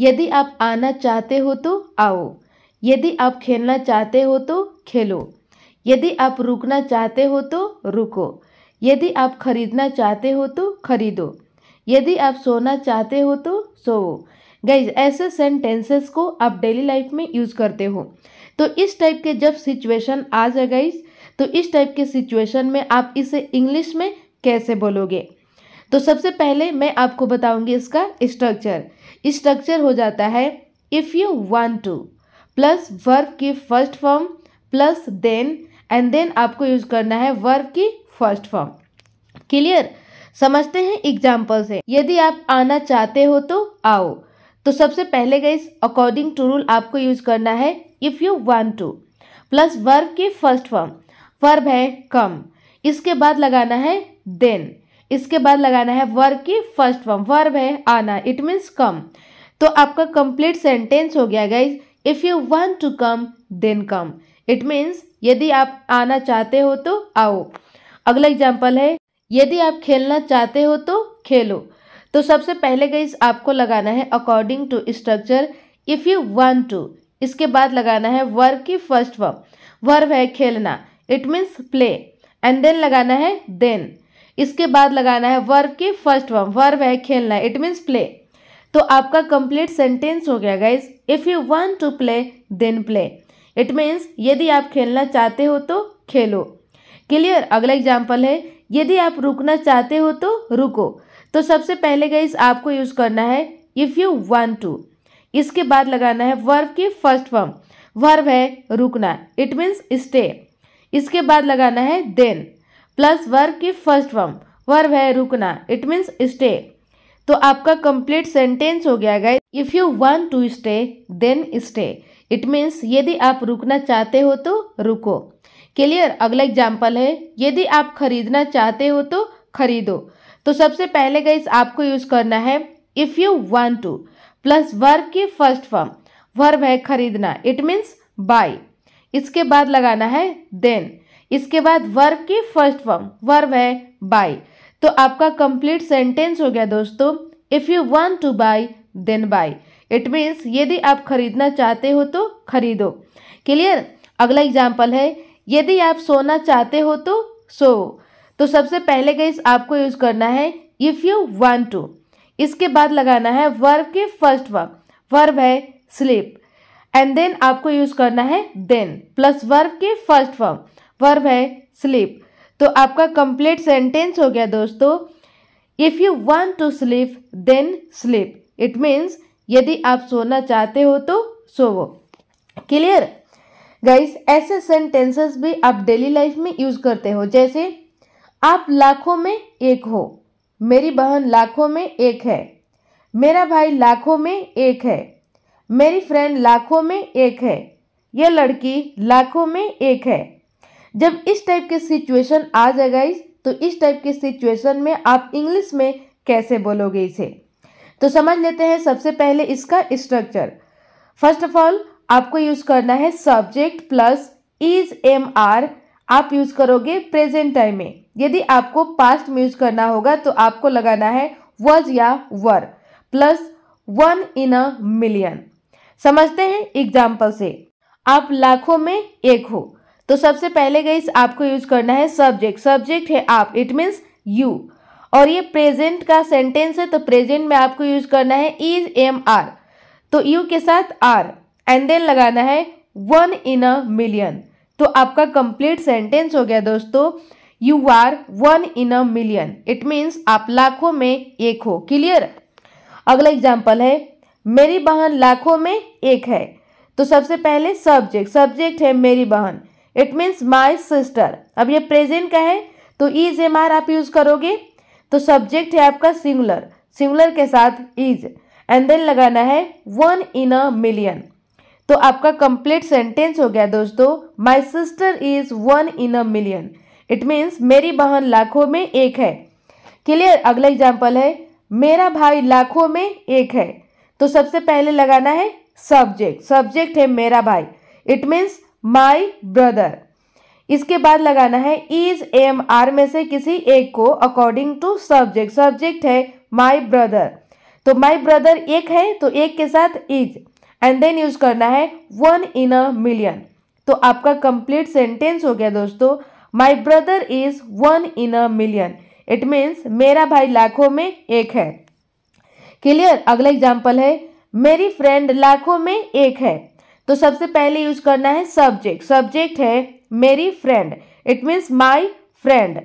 यदि आप आना चाहते हो तो आओ यदि आप खेलना चाहते हो तो खेलो यदि आप रुकना चाहते हो तो रुको यदि आप खरीदना चाहते हो तो खरीदो यदि आप सोना चाहते हो तो सो गाइज ऐसे सेंटेंसेस को आप डेली लाइफ में यूज़ करते हो तो इस टाइप के जब सिचुएशन आ जाए गाइज तो इस टाइप के सिचुएशन में आप इसे इंग्लिश में कैसे बोलोगे तो सबसे पहले मैं आपको बताऊंगी इसका स्ट्रक्चर स्ट्रक्चर हो जाता है if you want to plus verb की first form plus then and then आपको यूज करना है वर्ब की फर्स्ट फॉर्म क्लियर समझते हैं एग्जाम्पल से यदि आप आना चाहते हो तो आओ तो सबसे पहले गई अकॉर्डिंग टू रूल आपको यूज करना है if you want to plus verb की फर्स्ट फॉर्म वर्ब है कम इसके बाद लगाना है देन इसके बाद लगाना है वर्ब की फर्स्ट फॉर्म वर्ब है आना इट मीन्स कम तो आपका कंप्लीट सेंटेंस हो गया guys if you want to come then come it means यदि आप आना चाहते हो तो आओ अगला एग्जाम्पल है यदि आप खेलना चाहते हो तो खेलो तो सबसे पहले गाइज आपको लगाना है according to structure if you want to इसके बाद लगाना है वर्ब की फर्स्ट वर्ब वर्ब है खेलना it means play and then लगाना है देन इसके बाद लगाना है वर्ब की फर्स्ट फॉर्म वर्ब है खेलना इट मीन्स प्ले तो आपका कंप्लीट सेंटेंस हो गया guys if you want to play then play it means यदि आप खेलना चाहते हो तो खेलो क्लियर अगला एग्जाम्पल है यदि आप रुकना चाहते हो तो रुको तो सबसे पहले गाइज आपको यूज़ करना है इफ़ यू वॉन्ट टू इसके बाद लगाना है वर्ब की फर्स्ट फॉर्म वर्ब है रुकना इट मीन्स स्टे इसके बाद लगाना है देन प्लस वर्ग की फर्स्ट फॉर्म वर्ब है रुकना इट मीन्स स्टे तो आपका कंप्लीट सेंटेंस हो गया guys if you want to stay then stay it means यदि आप रुकना चाहते हो तो रुको क्लियर अगला एग्जाम्पल है यदि आप खरीदना चाहते हो तो खरीदो तो सबसे पहले गाइस आपको यूज़ करना है if you want to plus verb की फर्स्ट फॉर्म वर्ब है खरीदना इट मीन्स बाय इसके बाद लगाना है देन इसके बाद वर्ब की फर्स्ट फॉर्म वर्ब है बाय तो आपका कंप्लीट सेंटेंस हो गया दोस्तों if you want to buy then buy it means यदि आप खरीदना चाहते हो तो खरीदो क्लियर अगला एग्जाम्पल है यदि आप सोना चाहते हो तो सो तो सबसे पहले गैस आपको यूज़ करना है इफ़ यू वांट टू इसके बाद लगाना है वर्ब के फर्स्ट वर्ब वर्ब है स्लीप एंड देन आपको यूज़ करना है देन प्लस वर्ब के फर्स्ट वर्ब वर्ब है स्लीप तो आपका कंप्लीट सेंटेंस हो गया दोस्तों if you want to sleep then sleep it means यदि आप सोना चाहते हो तो सोवो क्लियर गाइस ऐसे सेंटेंसेस भी आप डेली लाइफ में यूज़ करते हो जैसे आप लाखों में एक हो मेरी बहन लाखों में एक है मेरा भाई लाखों में एक है मेरी फ्रेंड लाखों में एक है यह लड़की लाखों में एक है जब इस टाइप के सिचुएशन आ जाएगा इस तो इस टाइप के सिचुएशन में आप इंग्लिश में कैसे बोलोगे इसे तो समझ लेते हैं सबसे पहले इसका स्ट्रक्चर फर्स्ट ऑफ ऑल आपको यूज़ करना है subject plus is am are आप यूज़ करोगे प्रेजेंट टाइम में यदि आपको पास्ट में यूज करना होगा तो आपको लगाना है वज या were plus one in a million समझते हैं एग्जाम्पल से आप लाखों में एक हो तो सबसे पहले गई आपको यूज करना है सब्जेक्ट सब्जेक्ट है आप इट मीन्स यू और ये प्रेजेंट का सेंटेंस है तो प्रेजेंट में आपको यूज करना है इज एम आर तो यू के साथ आर एंड देन लगाना है वन इन अ मिलियन तो आपका कंप्लीट सेंटेंस हो गया दोस्तों you are one in a million it means आप लाखों में एक हो क्लियर अगला एग्जाम्पल है मेरी बहन लाखों में एक है तो सबसे पहले सब्जेक्ट सब्जेक्ट है मेरी बहन इट मीन्स माई सिस्टर अब ये प्रेजेंट का है तो इज एम आर आप यूज़ करोगे तो सब्जेक्ट है आपका सिंगुलर सिंगुलर के साथ इज एंड देन लगाना है वन इन अ मिलियन तो आपका कंप्लीट सेंटेंस हो गया दोस्तों my sister is one in a million it means मेरी बहन लाखों में एक है क्लियर अगला एग्जाम्पल है मेरा भाई लाखों में एक है तो सबसे पहले लगाना है सब्जेक्ट सब्जेक्ट है मेरा भाई इट मीन्स माई ब्रदर इसके बाद लगाना है इज एम आर में से किसी एक को अकॉर्डिंग टू सब्जेक्ट सब्जेक्ट है माई ब्रदर तो माई ब्रदर एक है तो एक के साथ इज एंड देन यूज करना है वन इन अ मिलियन तो आपका कंप्लीट सेंटेंस हो गया दोस्तों my brother is one in a million it means मेरा भाई लाखों में एक है क्लियर अगला एग्जाम्पल है मेरी फ्रेंड लाखों में एक है तो सबसे पहले यूज करना है सब्जेक्ट सब्जेक्ट है मेरी friend it means my friend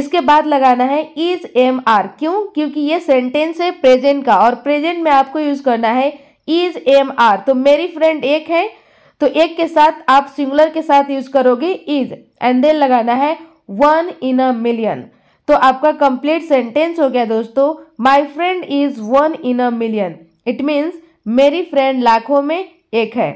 इसके बाद लगाना है इज एम आर क्यों क्योंकि ये सेंटेंस है प्रेजेंट का और प्रेजेंट में आपको यूज करना है इज एम आर तो मेरी फ्रेंड एक है तो एक के साथ आप सिंगुलर के साथ यूज करोगे इज एंड देन लगाना है वन इन अ मिलियन तो आपका कंप्लीट सेंटेंस हो गया दोस्तों my friend is one in a million it means मेरी फ्रेंड लाखों में एक है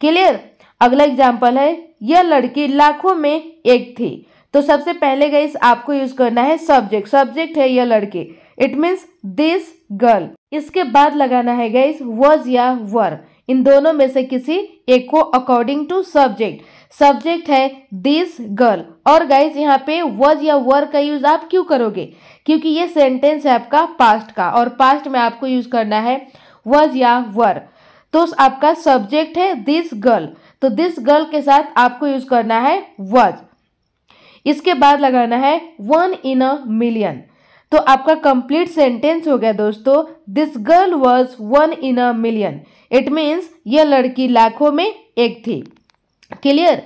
क्लियर अगला एग्जाम्पल है यह लड़की लाखों में एक थी तो सबसे पहले गई आपको यूज करना है सब्जेक्ट सब्जेक्ट है यह लड़की इट मीन्स दिस गर्ल इसके बाद लगाना है गई वज या वर इन दोनों में से किसी एक को अकॉर्डिंग टू सब्जेक्ट सब्जेक्ट है दिस गर्ल और गाइज यहाँ पे वज या वर का यूज आप क्यों करोगे क्योंकि ये सेंटेंस है आपका पास्ट का और पास्ट में आपको यूज करना है वज या वर तो आपका सब्जेक्ट है दिस गर्ल तो दिस गर्ल के साथ आपको यूज करना है वज इसके बाद लगाना है वन इन अ मिलियन तो आपका कंप्लीट सेंटेंस हो गया दोस्तों this girl was one in a million it means यह लड़की लाखों में एक थी क्लियर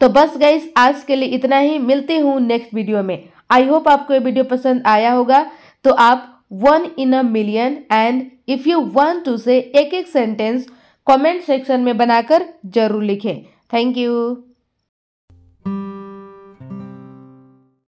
तो बस गाइस आज के लिए इतना ही मिलते हूँ नेक्स्ट वीडियो में आई होप आपको ये वीडियो पसंद आया होगा तो आप one in a million and if you want to से एक एक सेंटेंस कमेंट सेक्शन में बनाकर जरूर लिखें थैंक यू